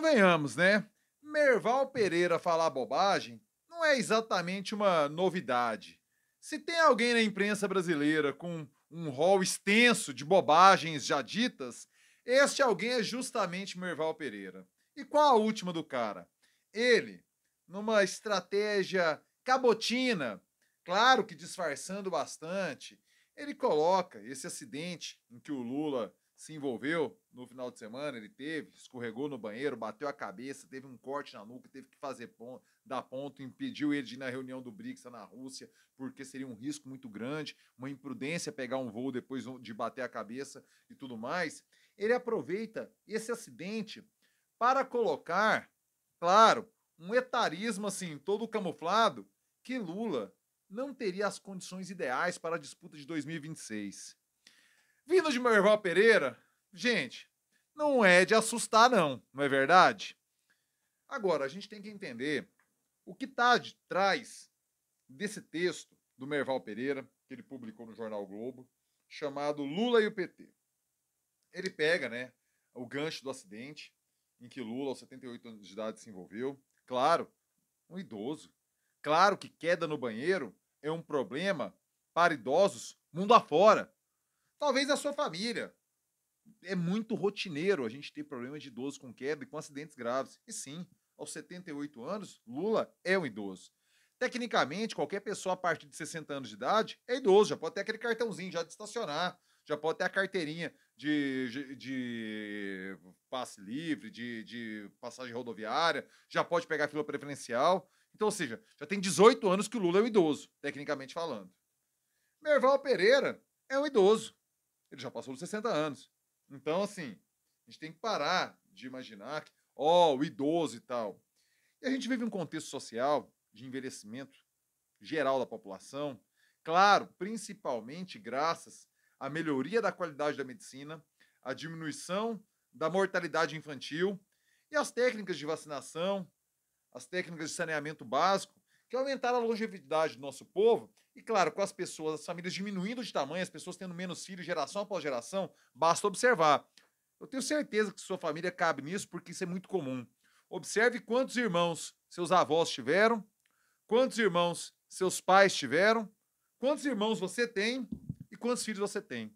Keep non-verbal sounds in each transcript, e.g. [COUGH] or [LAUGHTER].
Convenhamos, né? Merval Pereira falar bobagem não é exatamente uma novidade. Se tem alguém na imprensa brasileira com um rol extenso de bobagens já ditas, este alguém é justamente Merval Pereira. E qual a última do cara? Ele, numa estratégia cabotina, claro que disfarçando bastante, ele coloca esse acidente em que o Lula se envolveu no final de semana, ele teve, escorregou no banheiro, bateu a cabeça, teve um corte na nuca, teve que fazer ponto, dar ponto, impediu ele de ir na reunião do BRICS na Rússia, porque seria um risco muito grande, uma imprudência pegar um voo depois de bater a cabeça e tudo mais. Ele aproveita esse acidente para colocar, claro, um etarismo assim, todo camuflado, que Lula não teria as condições ideais para a disputa de 2026. Vindo de Merval Pereira, gente, não é de assustar, não, não é verdade? Agora, a gente tem que entender o que está de trás desse texto do Merval Pereira, que ele publicou no jornal Globo, chamado Lula e o PT. Ele pega né, o gancho do acidente em que Lula, aos 78 anos de idade, se envolveu. Claro, um idoso. Claro que queda no banheiro é um problema para idosos mundo afora. Talvez a sua família, é muito rotineiro a gente ter problemas de idoso com queda e com acidentes graves. E sim, aos 78 anos, Lula é um idoso. Tecnicamente, qualquer pessoa a partir de 60 anos de idade é idoso, já pode ter aquele cartãozinho já de estacionar, já pode ter a carteirinha de, de, de passe livre, de, de passagem rodoviária, já pode pegar fila preferencial. Então, ou seja, já tem 18 anos que o Lula é um idoso, tecnicamente falando. Merval Pereira é um idoso. Ele já passou dos 60 anos. Então, assim, a gente tem que parar de imaginar que, ó, oh, o idoso e tal. E a gente vive um contexto social de envelhecimento geral da população, claro, principalmente graças à melhoria da qualidade da medicina, à diminuição da mortalidade infantil e às técnicas de vacinação, às técnicas de saneamento básico, que é aumentar a longevidade do nosso povo. E claro, com as pessoas, as famílias diminuindo de tamanho, as pessoas tendo menos filhos, geração após geração, basta observar. Eu tenho certeza que sua família cabe nisso, porque isso é muito comum. Observe quantos irmãos seus avós tiveram, quantos irmãos seus pais tiveram, quantos irmãos você tem e quantos filhos você tem.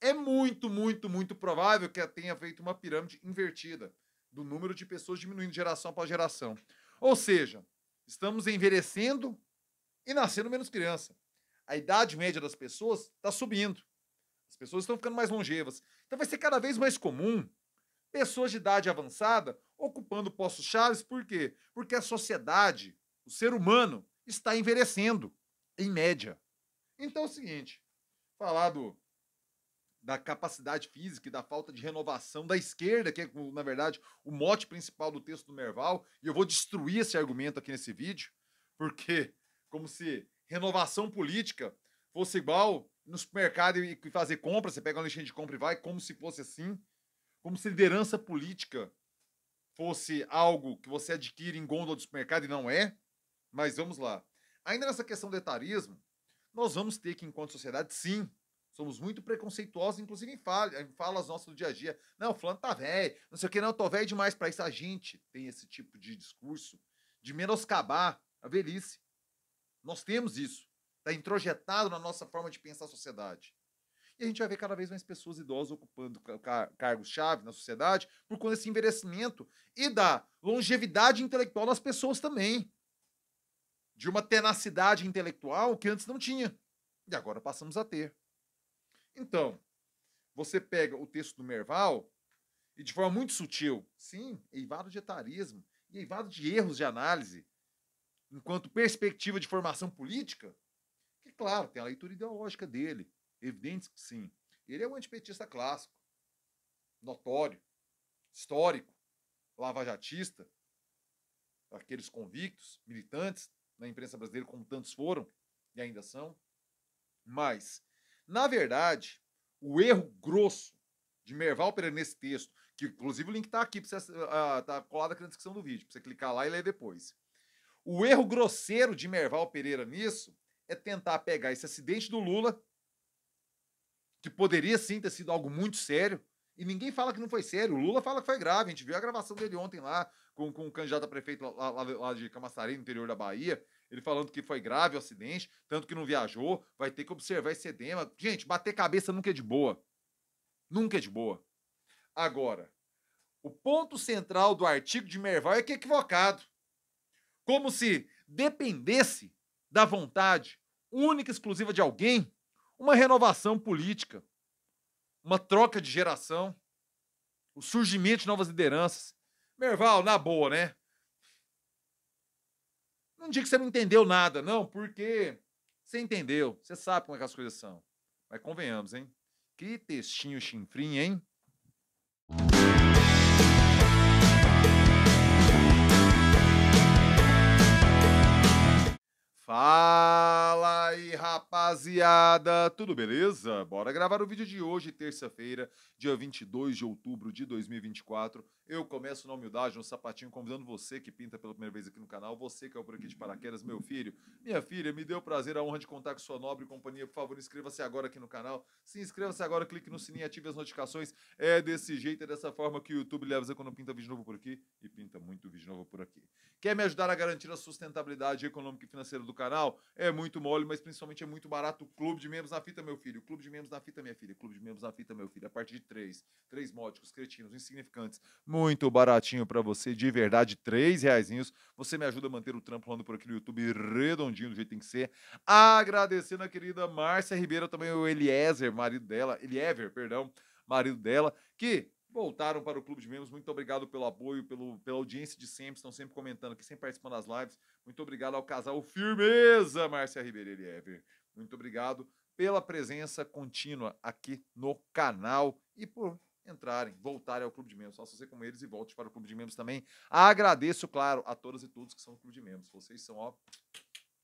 É muito, muito, muito provável que tenha feito uma pirâmide invertida do número de pessoas diminuindo geração após geração. Ou seja, Estamos envelhecendo e nascendo menos criança. A idade média das pessoas está subindo. As pessoas estão ficando mais longevas. Então vai ser cada vez mais comum pessoas de idade avançada ocupando postos chaves, por quê? Porque a sociedade, o ser humano, está envelhecendo, em média. Então é o seguinte: falar do da capacidade física e da falta de renovação da esquerda, que é, na verdade, o mote principal do texto do Merval. E eu vou destruir esse argumento aqui nesse vídeo, porque, como se renovação política fosse igual no supermercado e fazer compra, você pega uma lixinha de compra e vai, como se fosse assim. Como se liderança política fosse algo que você adquire em gôndola do supermercado e não é. Mas vamos lá. Ainda nessa questão do etarismo, nós vamos ter que, enquanto sociedade, sim, Somos muito preconceituosos, inclusive em falas, em falas nossas do dia a dia. Não, fulano tá velho, não sei o que, não, tô velho demais para isso. A gente tem esse tipo de discurso de menoscabar a velhice. Nós temos isso. Está introjetado na nossa forma de pensar a sociedade. E a gente vai ver cada vez mais pessoas idosas ocupando cargos-chave na sociedade por conta desse envelhecimento e da longevidade intelectual das pessoas também. De uma tenacidade intelectual que antes não tinha. E agora passamos a ter. Então, você pega o texto do Merval e de forma muito sutil, sim, eivado de etarismo e eivado de erros de análise, enquanto perspectiva de formação política, que, claro, tem a leitura ideológica dele, evidente que sim. Ele é um antipetista clássico, notório, histórico, lavajatista, aqueles convictos, militantes, na imprensa brasileira, como tantos foram e ainda são. Mas na verdade, o erro grosso de Merval Pereira nesse texto, que inclusive o link está aqui, está ah, uh, colado aqui na descrição do vídeo, para você clicar lá e ler depois. O erro grosseiro de Merval Pereira nisso é tentar pegar esse acidente do Lula, que poderia sim ter sido algo muito sério, e ninguém fala que não foi sério. O Lula fala que foi grave. A gente viu a gravação dele ontem lá com, com o candidato a prefeito lá, lá, lá de Camaçari, no interior da Bahia. Ele falando que foi grave o acidente, tanto que não viajou, vai ter que observar esse edema. Gente, bater cabeça nunca é de boa. Nunca é de boa. Agora, o ponto central do artigo de Merval é que é equivocado. Como se dependesse da vontade única e exclusiva de alguém uma renovação política, uma troca de geração, o surgimento de novas lideranças. Merval, na boa, né? Não digo que você não entendeu nada, não, porque você entendeu, você sabe como é que as coisas são. Mas convenhamos, hein? Que textinho chinfrinho, hein? Fala! rapaziada, tudo beleza? Bora gravar o vídeo de hoje, terça-feira, dia 22 de outubro de 2024. Eu começo na humildade, um sapatinho, convidando você que pinta pela primeira vez aqui no canal, você que é o por aqui de paraquedas, meu filho, minha filha, me deu o prazer, a honra de contar com sua nobre companhia. Por favor, inscreva-se agora aqui no canal, se inscreva-se agora, clique no sininho, ative as notificações. É desse jeito, é dessa forma que o YouTube leva você quando pinta vídeo novo por aqui e pinta muito vídeo novo por aqui. Quer me ajudar a garantir a sustentabilidade econômica e financeira do canal? É muito mole, mas principalmente é muito barato o Clube de Membros na Fita, meu filho. Clube de Membros na Fita, minha filha. Clube de Membros na Fita, meu filho. A partir de três. Três módicos, cretinos, insignificantes. Muito baratinho para você, de verdade. Três reaisinhos. Você me ajuda a manter o trampo rolando por aqui no YouTube redondinho, do jeito que tem que ser. Agradecendo a querida Márcia Ribeiro, também o Eliezer, marido dela. Eliever, perdão marido dela, que voltaram para o Clube de Membros. Muito obrigado pelo apoio, pelo, pela audiência de sempre. Estão sempre comentando aqui, sempre participando das lives. Muito obrigado ao casal Firmeza, Márcia Ribeiro e Ever. Muito obrigado pela presença contínua aqui no canal e por entrarem, voltarem ao Clube de Membros. Faça você com eles e volte para o Clube de Membros também. Agradeço, claro, a todas e todos que são o Clube de Membros. Vocês são, ó,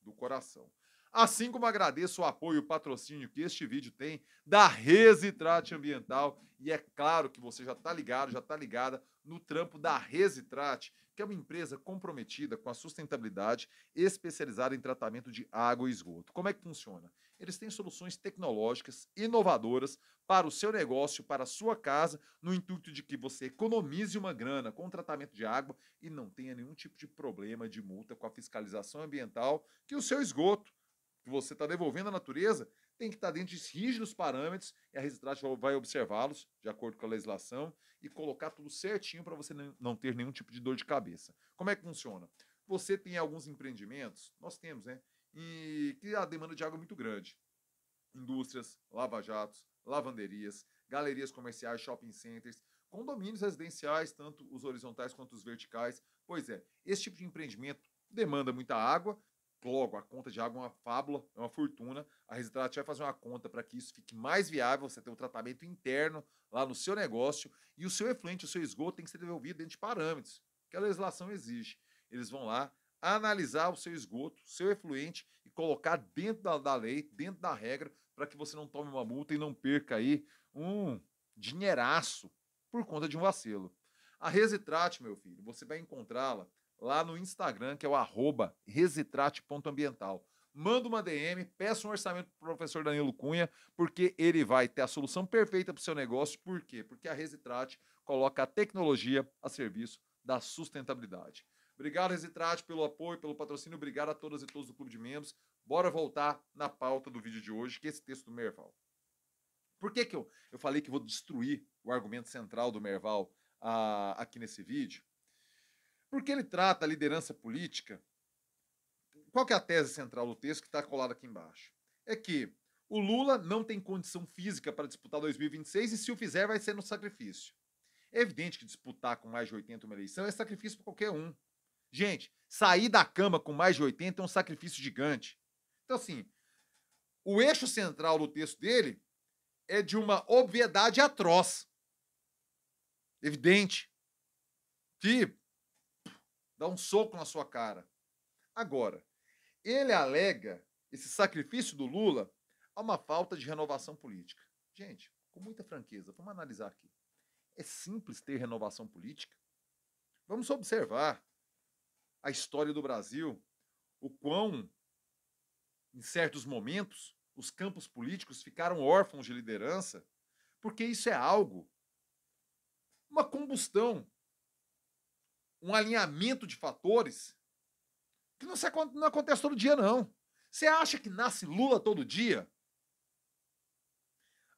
do coração. Assim como agradeço o apoio e o patrocínio que este vídeo tem da Resitrate Ambiental. E é claro que você já está ligado, já está ligada no trampo da Resitrate, que é uma empresa comprometida com a sustentabilidade, especializada em tratamento de água e esgoto. Como é que funciona? Eles têm soluções tecnológicas inovadoras para o seu negócio, para a sua casa, no intuito de que você economize uma grana com o tratamento de água e não tenha nenhum tipo de problema de multa com a fiscalização ambiental que o seu esgoto que você está devolvendo à natureza tem que estar tá dentro de rígidos parâmetros e a Residrate vai observá-los de acordo com a legislação e colocar tudo certinho para você não ter nenhum tipo de dor de cabeça. Como é que funciona? Você tem alguns empreendimentos, nós temos, né? E que a demanda de água é muito grande. Indústrias, lava-jatos, lavanderias, galerias comerciais, shopping centers, condomínios residenciais, tanto os horizontais quanto os verticais. Pois é, esse tipo de empreendimento demanda muita água logo, a conta de água é uma fábula, é uma fortuna. A Resitrate vai fazer uma conta para que isso fique mais viável, você ter um tratamento interno lá no seu negócio e o seu efluente, o seu esgoto tem que ser devolvido dentro de parâmetros que a legislação exige. Eles vão lá analisar o seu esgoto, seu efluente e colocar dentro da, da lei, dentro da regra, para que você não tome uma multa e não perca aí um dinheiraço por conta de um vacilo. A Resitrate meu filho, você vai encontrá-la lá no Instagram, que é o arroba resitrate.ambiental. Manda uma DM, peça um orçamento para o professor Danilo Cunha, porque ele vai ter a solução perfeita para o seu negócio. Por quê? Porque a Resitrate coloca a tecnologia a serviço da sustentabilidade. Obrigado, Resitrate, pelo apoio, pelo patrocínio. Obrigado a todas e todos do Clube de Membros. Bora voltar na pauta do vídeo de hoje, que é esse texto do Merval. Por que, que eu, eu falei que vou destruir o argumento central do Merval ah, aqui nesse vídeo? Porque ele trata a liderança política. Qual que é a tese central do texto que está colado aqui embaixo? É que o Lula não tem condição física para disputar 2026 e se o fizer vai ser no sacrifício. É evidente que disputar com mais de 80 uma eleição é sacrifício para qualquer um. Gente, sair da cama com mais de 80 é um sacrifício gigante. Então, assim, o eixo central do texto dele é de uma obviedade atroz. Evidente. Que dá um soco na sua cara. Agora, ele alega esse sacrifício do Lula a uma falta de renovação política. Gente, com muita franqueza, vamos analisar aqui. É simples ter renovação política? Vamos observar a história do Brasil, o quão, em certos momentos, os campos políticos ficaram órfãos de liderança, porque isso é algo, uma combustão um alinhamento de fatores que não, se, não acontece todo dia, não. Você acha que nasce Lula todo dia?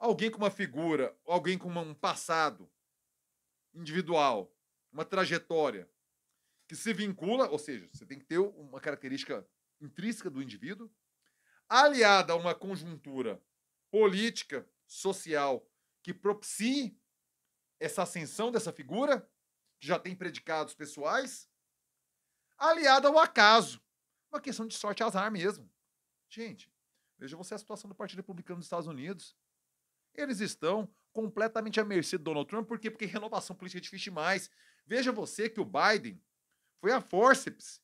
Alguém com uma figura, alguém com uma, um passado individual, uma trajetória que se vincula, ou seja, você tem que ter uma característica intrínseca do indivíduo, aliada a uma conjuntura política, social, que propicie essa ascensão dessa figura, que já tem predicados pessoais, aliada ao acaso. Uma questão de sorte azar mesmo. Gente, veja você a situação do Partido Republicano dos Estados Unidos. Eles estão completamente à mercê do Donald Trump, por quê? Porque renovação política é difícil demais. Veja você que o Biden foi a forceps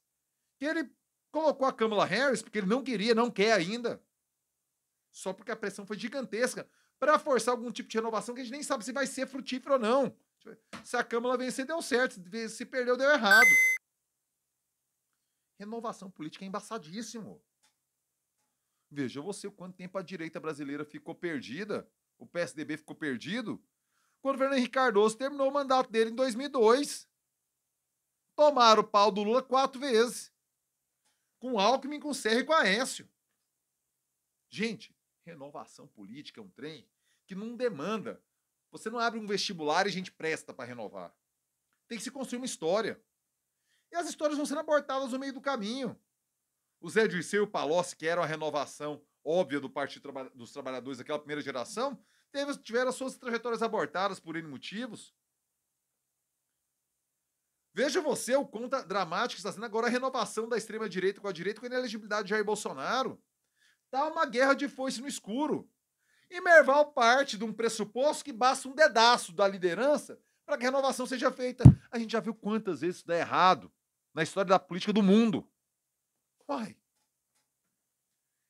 que ele colocou a Kamala Harris porque ele não queria, não quer ainda. Só porque a pressão foi gigantesca para forçar algum tipo de renovação que a gente nem sabe se vai ser frutífero ou não. Se a Câmara vencer, deu certo. Se perdeu, deu errado. Renovação política é embaçadíssimo. Veja você quanto tempo a direita brasileira ficou perdida, o PSDB ficou perdido, quando o Fernando Henrique Cardoso terminou o mandato dele em 2002. Tomaram o pau do Lula quatro vezes. Com Alckmin, com Serra e com Aécio. Gente, renovação política é um trem que não demanda você não abre um vestibular e a gente presta para renovar. Tem que se construir uma história. E as histórias vão sendo abortadas no meio do caminho. O Zé Dirceu e o Palocci, que eram a renovação óbvia do Partido dos Trabalhadores daquela primeira geração, tiveram suas trajetórias abortadas por N motivos. Veja você o conta dramático que está sendo agora a renovação da extrema-direita com a direita com a inelegibilidade de Jair Bolsonaro. Tá uma guerra de foice no escuro. E Merval parte de um pressuposto que basta um dedaço da liderança para que a renovação seja feita. A gente já viu quantas vezes isso dá errado na história da política do mundo. Uai.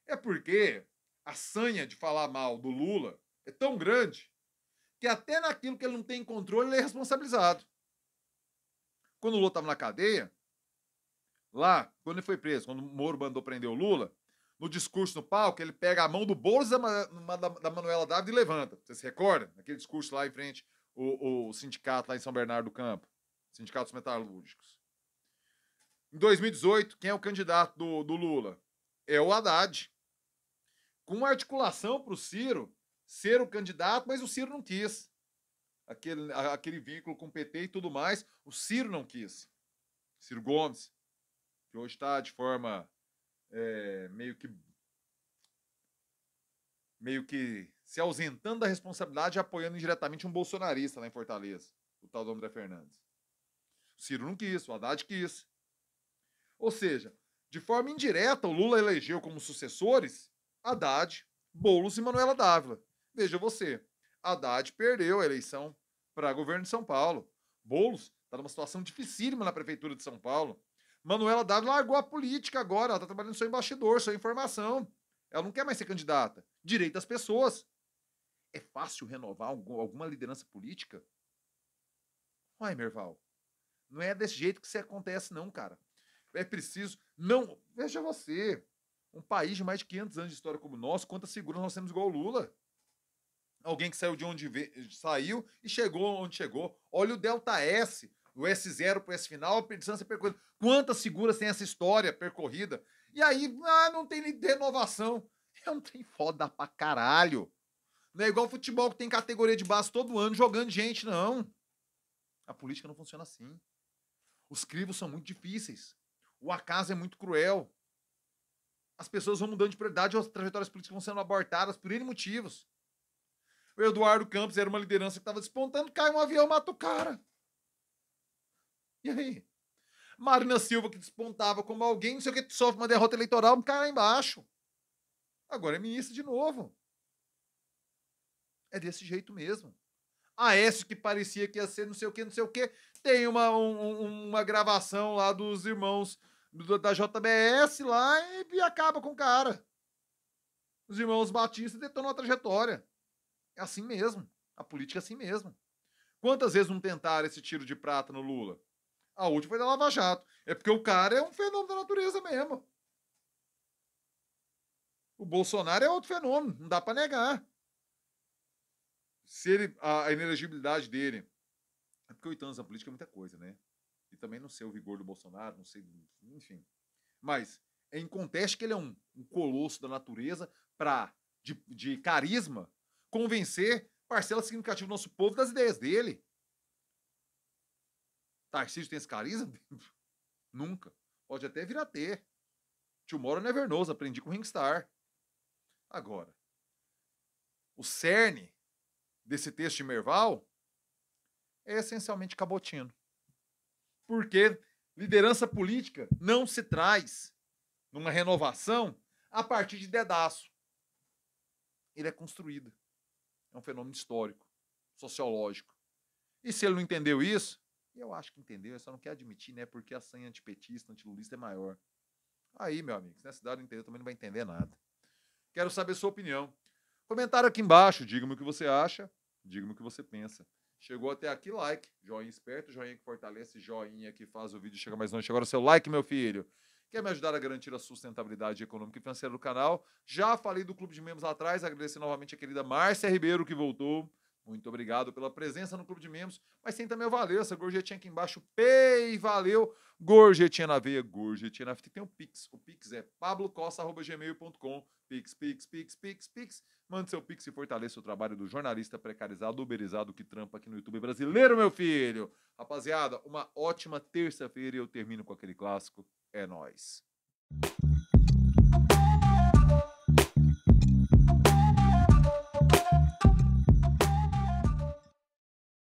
É porque a sanha de falar mal do Lula é tão grande que até naquilo que ele não tem controle ele é responsabilizado. Quando o Lula estava na cadeia, lá, quando ele foi preso, quando o Moro mandou prender o Lula, no discurso no palco, ele pega a mão do Boulos da, da, da Manuela Dávila e levanta. Você se recorda? Aquele discurso lá em frente o, o sindicato lá em São Bernardo do Campo, Sindicato dos Metalúrgicos. Em 2018, quem é o candidato do, do Lula? É o Haddad. Com uma articulação para o Ciro ser o candidato, mas o Ciro não quis. Aquele, aquele vínculo com o PT e tudo mais, o Ciro não quis. Ciro Gomes, que hoje está de forma é, meio que meio que se ausentando da responsabilidade e apoiando indiretamente um bolsonarista lá em Fortaleza, o tal do André Fernandes. O Ciro não quis, o Haddad quis. Ou seja, de forma indireta, o Lula elegeu como sucessores Haddad, Boulos e Manuela Dávila. Veja você, Haddad perdeu a eleição para governo de São Paulo. Boulos está numa situação dificílima na prefeitura de São Paulo. Manuela Dávila largou a política agora, ela está trabalhando só em bastidor, só em informação. Ela não quer mais ser candidata. Direito das pessoas. É fácil renovar alguma liderança política? Uai, Merval, não é desse jeito que isso acontece, não, cara. É preciso. Não. Veja você. Um país de mais de 500 anos de história como o nosso, quanta segurança nós temos igual o Lula? Alguém que saiu de onde veio, saiu e chegou onde chegou. Olha o Delta S o S0 para o S final, a distância é percorrida. Quantas seguras tem essa história percorrida? E aí, ah, não tem renovação. É um trem foda pra caralho. Não é igual futebol que tem categoria de base todo ano jogando gente, não. A política não funciona assim. Os crivos são muito difíceis. O acaso é muito cruel. As pessoas vão mudando de prioridade, as trajetórias políticas vão sendo abortadas por N motivos. O Eduardo Campos era uma liderança que estava despontando, cai um avião, mata o cara. E aí? Marina Silva, que despontava como alguém, não sei o que, sofre uma derrota eleitoral, um cara embaixo. Agora é ministro de novo. É desse jeito mesmo. Aécio, que parecia que ia ser não sei o que, não sei o que, tem uma, um, uma gravação lá dos irmãos da JBS lá e, acaba com o cara. Os irmãos Batista detonam a trajetória. É assim mesmo. A política é assim mesmo. Quantas vezes não tentaram esse tiro de prata no Lula? A última foi da Lava Jato. É porque o cara é um fenômeno da natureza mesmo. O Bolsonaro é outro fenômeno, não dá para negar. Se ele, a, a inelegibilidade dele. É porque oito anos na política é muita coisa, né? E também não sei o vigor do Bolsonaro, não sei. Enfim. Mas é inconteste que ele é um, um colosso da natureza para, de, de carisma, convencer parcela significativa do nosso povo das ideias dele. Tarcísio tem esse carisma? [LAUGHS] Nunca. Pode até vir a ter. Tomorrow Never é Knows, aprendi com o Ringstar. Agora, o cerne desse texto de Merval é essencialmente cabotino. Porque liderança política não se traz numa renovação a partir de dedaço. Ele é construído. É um fenômeno histórico, sociológico. E se ele não entendeu isso, e eu acho que entendeu, eu só não quer admitir, né? Porque a sanha antipetista, antilulista é maior. Aí, meu amigo, se na cidade não entender, também não vai entender nada. Quero saber sua opinião. Comentário aqui embaixo, diga-me o que você acha, diga-me o que você pensa. Chegou até aqui, like. Joinha esperto, joinha que fortalece, joinha que faz o vídeo chegar mais longe. Agora seu like, meu filho. Quer me ajudar a garantir a sustentabilidade econômica e financeira do canal? Já falei do clube de membros lá atrás, agradecer novamente a querida Márcia Ribeiro que voltou. Muito obrigado pela presença no Clube de Membros. Mas tem também o Valeu, essa gorjetinha aqui embaixo. Pei, valeu. Gorjetinha na veia, gorjetinha na fita. Tem o Pix. O Pix é pablocosta.gmail.com. Pix, Pix, Pix, Pix, Pix. Mande seu Pix e fortaleça o trabalho do jornalista precarizado, uberizado que trampa aqui no YouTube brasileiro, meu filho. Rapaziada, uma ótima terça-feira e eu termino com aquele clássico. É nós.